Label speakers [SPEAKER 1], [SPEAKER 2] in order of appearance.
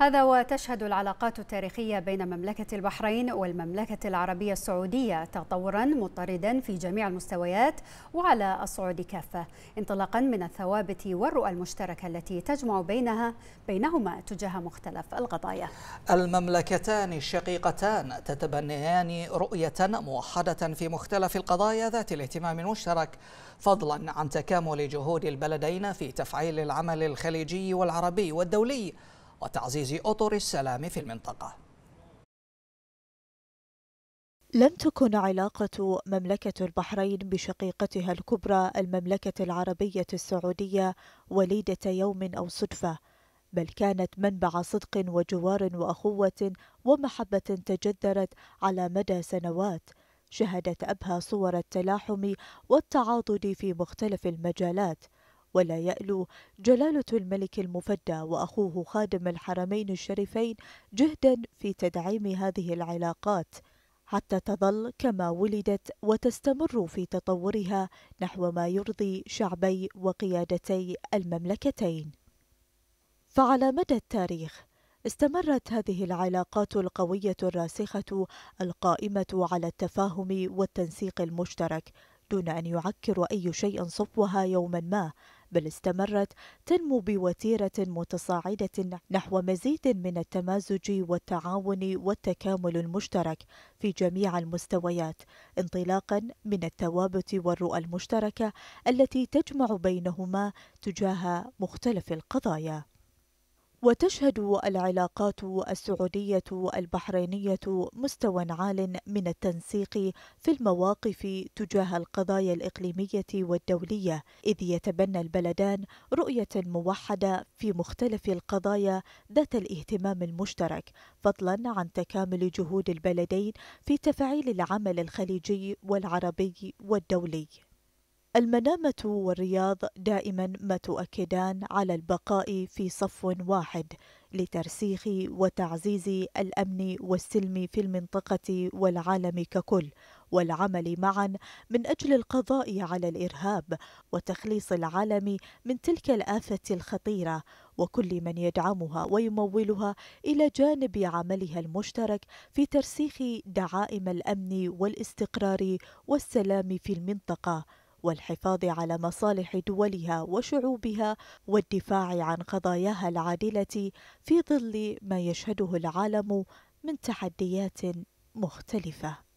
[SPEAKER 1] هذا وتشهد العلاقات التاريخية بين مملكة البحرين والمملكة العربية السعودية تطورا مضطردا في جميع المستويات وعلى الصعود كافة انطلاقا من الثوابت والرؤى المشتركة التي تجمع بينها بينهما تجاه مختلف القضايا المملكتان الشقيقتان تتبنيان رؤية موحدة في مختلف القضايا ذات الاهتمام المشترك فضلا عن تكامل جهود البلدين في تفعيل العمل الخليجي والعربي والدولي وتعزيز أطر السلام في المنطقة لم تكن علاقة مملكة البحرين بشقيقتها الكبرى المملكة العربية السعودية وليدة يوم أو صدفة، بل كانت منبع صدق وجوار وأخوة ومحبة تجذرت على مدى سنوات، شهدت أبهى صور التلاحم والتعاضد في مختلف المجالات، ولا يألو جلالة الملك المفدى وأخوه خادم الحرمين الشريفين جهدا في تدعيم هذه العلاقات حتى تظل كما ولدت وتستمر في تطورها نحو ما يرضي شعبي وقيادتي المملكتين فعلى مدى التاريخ استمرت هذه العلاقات القويه الراسخه القائمه على التفاهم والتنسيق المشترك دون ان يعكر اي شيء صفوها يوما ما بل استمرت تنمو بوتيرة متصاعدة نحو مزيد من التمازج والتعاون والتكامل المشترك في جميع المستويات انطلاقا من التوابت والرؤى المشتركة التي تجمع بينهما تجاه مختلف القضايا وتشهد العلاقات السعودية البحرينية مستوى عال من التنسيق في المواقف تجاه القضايا الإقليمية والدولية إذ يتبنى البلدان رؤية موحدة في مختلف القضايا ذات الاهتمام المشترك فضلا عن تكامل جهود البلدين في تفعيل العمل الخليجي والعربي والدولي المنامة والرياض دائما ما تؤكدان على البقاء في صف واحد لترسيخ وتعزيز الأمن والسلم في المنطقة والعالم ككل والعمل معا من أجل القضاء على الإرهاب وتخليص العالم من تلك الآفة الخطيرة وكل من يدعمها ويمولها إلى جانب عملها المشترك في ترسيخ دعائم الأمن والاستقرار والسلام في المنطقة والحفاظ على مصالح دولها وشعوبها والدفاع عن قضاياها العادله في ظل ما يشهده العالم من تحديات مختلفه